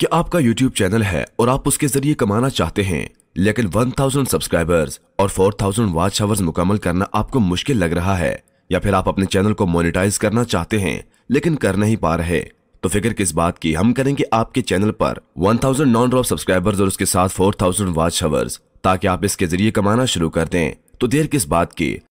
कि आपका YouTube channel है और आप उसके जरिए कमाना चाहते हैं लेकिन 1000 सब्सक्राइबर्स और 4000 वाच आवर्स मुकम्मल करना आपको मुश्किल लग रहा है या फिर आप अपने चैनल को मोनिटाइज करना चाहते हैं लेकिन कर नहीं पा रहे तो फिक्र किस बात की हम करेंगे आपके चैनल पर 1000 नॉन ड्रॉप सब्सक्राइबर्स और उसके साथ 4000 वॉच आवर्स ताकि आप इसके जरिए कमाना शुरू कर दें तो देर किस बात की